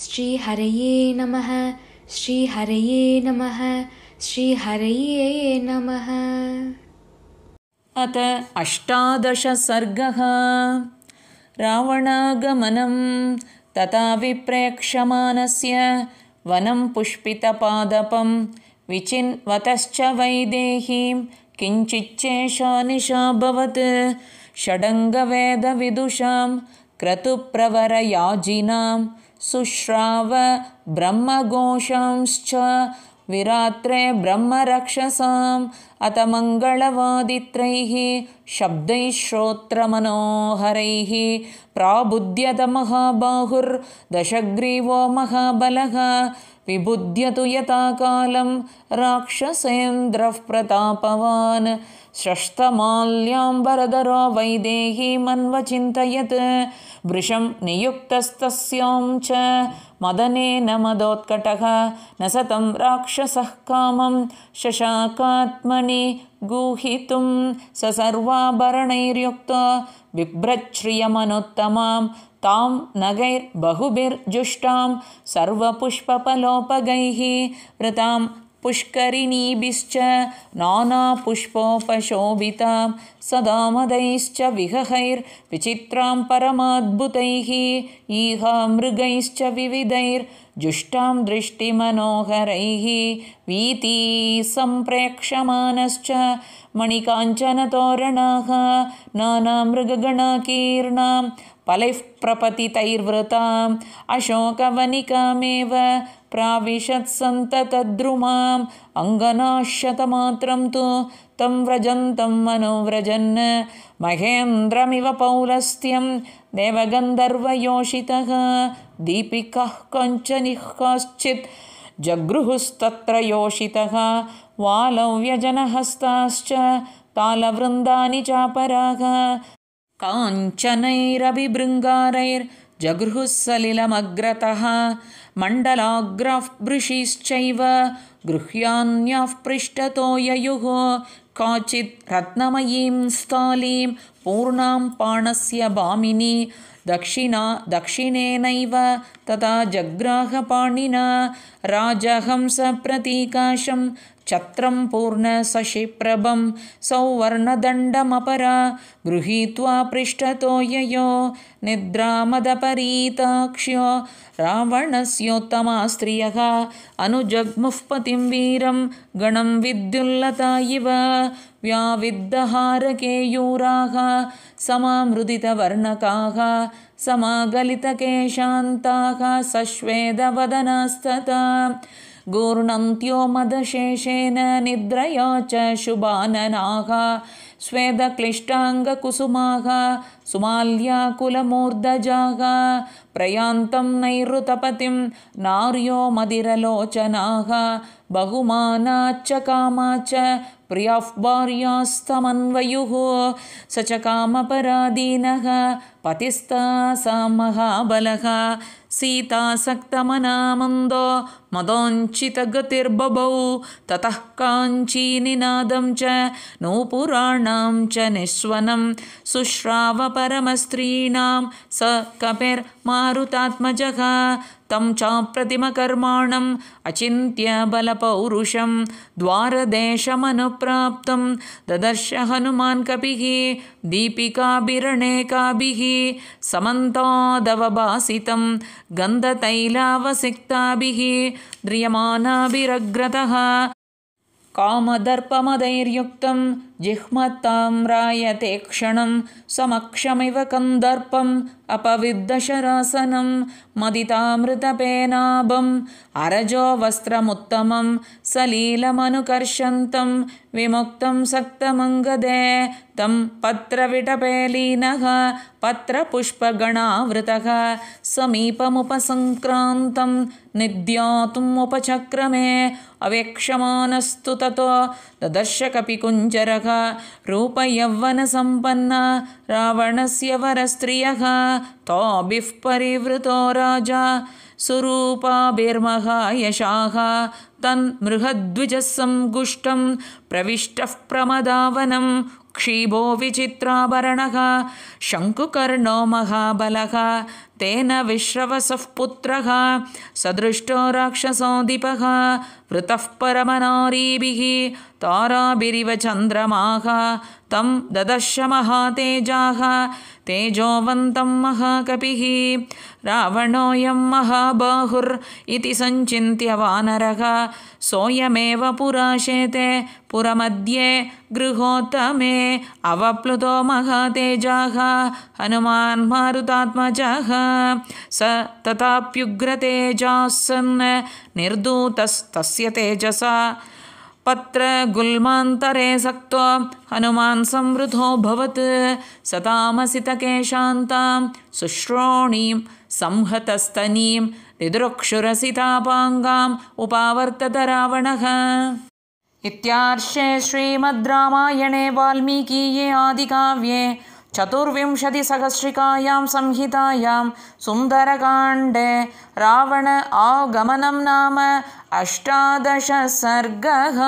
श्रीहरये नमः श्रीहरये नमः श्रीहरये नमः अत अष्टादशसर्गः रावणागमनं तथा विप्रेक्षमाणस्य वनं पुष्पितपादपं विचिन्वतश्च वैदेहीं किञ्चिच्चेषा निशाभवत् षडङ्गवेदविदुषां क्रतुप्रवरयाजिनां शुश्राव विरात्रे ब्रह्मरक्षसाम् रक्षसाम् अत मङ्गलवादित्रैः शब्दैः श्रोत्रमनोहरैः प्राबुध्यत महाबाहुर्दशग्रीवो महाबलः विबुध्यतु यथा कालं राक्षसेन्द्रः प्रतापवान् षष्ठमाल्यां वरदरो वैदेही भृशं नियुक्तस्तस्यां च मदने मदोत्कटः न सतं राक्षसः कामं शशाकात्मनि गूहितुं स सर्वाभरणैर्युक्तो बिभ्रच्छ्रियमनुत्तमां तां नगैर्बहुभिर्जुष्टां सर्वपुष्पफलोपगैः वृतां पुष्करिणीभिश्च नानापुष्पोपशोभितां सदा मदैश्च विहहैर्विचित्रां परमाद्भुतैः ईहा मृगैश्च विविधैर् जुष्टां दृष्टिमनोहरैः सम्प्रेक्षमानश्च मणिकाञ्चनतोरणाः नानामृगणकीर्णां पलैः प्रपतितैर्वृताम् अशोकवनिकामेव प्राविशत्सन्ततद्रुमाम् अङ्गनाश्यतमात्रं तु तं व्रजन्तं मनोव्रजन् महेन्द्रमिव पौलस्त्यं देवगन्धर्वयोषितः दीपिकः कञ्चनिः जगृहुस्तत्र योषितः वालव्यजनहस्ताश्च तालवृन्दानि चापराः सलिलमग्रतः मण्डलाग्राः वृषीश्चैव गृह्याण्यः पृष्ठतो ययुः काचित् रत्नमयीं स्थालीं पूर्णां पाणस्य भामिनी दक्षिणा दक्षिणेनैव तथा जग्राहपाणिना राजहंसप्रतिकाशं छत्रं पूर्णसशिप्रभं सौवर्णदण्डमपरा गृहीत्वा पृष्ठतो ययो निद्रामदपरीताक्ष्यो रावणस्योत्तमा स्त्रियः अनुजग्मुःपतिं वीरं गणं विद्युल्लता इव व्याविद्धहारकेयूराः समामृदितवर्णकाः समागलितकेशान्ताः सश्वेदवदनस्तथा गूर्णन्त्यो मदशेषेन निद्रया च शुभाननाः स्वेदक्लिष्टाङ्गकुसुमाः सुमाल्याकुलमूर्धजाः प्रयान्तं नैरुतपतिं नार्यो मदिरलोचनाः बहुमाना च कामा च प्रियाः भार्यास्तमन्वयुः स च कामपरादीनः पतिस्तासा महाबलः सीतासक्तमनामन्दो मदोञ्चितगतिर्बभौ ततः काञ्चीनिनादं च नूपुराणां च निःस्वनं शुश्रावप परमस्त्रीणां स कपिर् मारुतात्मजः तं चाप्रतिमकर्माणम् अचिन्त्यबलपौरुषं अचिन्त्य बलपौरुषं द्वारदेशमनुप्राप्तं ददर्श हनुमान् कपिः दीपिकाभिरणे काभिः समन्तादवभासितं गन्धतैलावसिक्ताभिः ध्रियमानाभिरग्रतः कामदर्पमदैर्युक्तम् जिह्मत्तां रायते क्षणं समक्षमिव कन्दर्पम् अपविद्धशरासनं मदितामृतपेनाभम् अरजो वस्त्रमुत्तमं सलीलमनुकर्षन्तं विमुक्तं सक्तमङ्गदे तं पत्रविटपेलीनः पत्रपुष्पगणावृतः समीपमुपसङ्क्रान्तं निध्यातुमुपचक्रमे अवेक्षमानस्तु ततो कुञ्जरः रूपयौवनसम्पन्ना रावणस्य वरस्त्रियः ताभिः परिवृतो राजा सुरूपाभिर्महायशाः तन्मृहद्विजस्सं गुष्टं प्रविष्टः प्रमदावनं क्षीभो विचित्राभरणः शङ्कुकर्णो महाबलः तेन विश्रवसः पुत्रः सदृष्टो राक्षसो दीपः वृतःपरमनारीभिः ताराभिरिवचन्द्रमाः तं महातेजाः तेजोवन्तं महाकपिः रावणोऽयं महाबाहुर् इति सञ्चिन्त्य वानरः सोऽयमेव पुराशेते पुरमध्ये गृहोत्तमे अवप्लुतो महातेजाः हनुमान् मारुतात्मजः स तथाप्युग्रतेजाः सन् निर्दूतस्तस्य तेजसा पत्र गुल्मान्तरे सक्तो हनुमान् संवृद्धोऽभवत् सतामसितके शान्तां शुश्रोणीं संहतस्तनीं दिदृक्षुरसितापाङ्गाम् उपावर्तत रावणः इत्यार्षे श्रीमद् रामायणे वाल्मीकीये आदिकाव्ये चतुर्विंशतिसहस्रिकायां संहितायां सुन्दरकाण्डे रावण आगमनं नाम अष्टादशसर्गः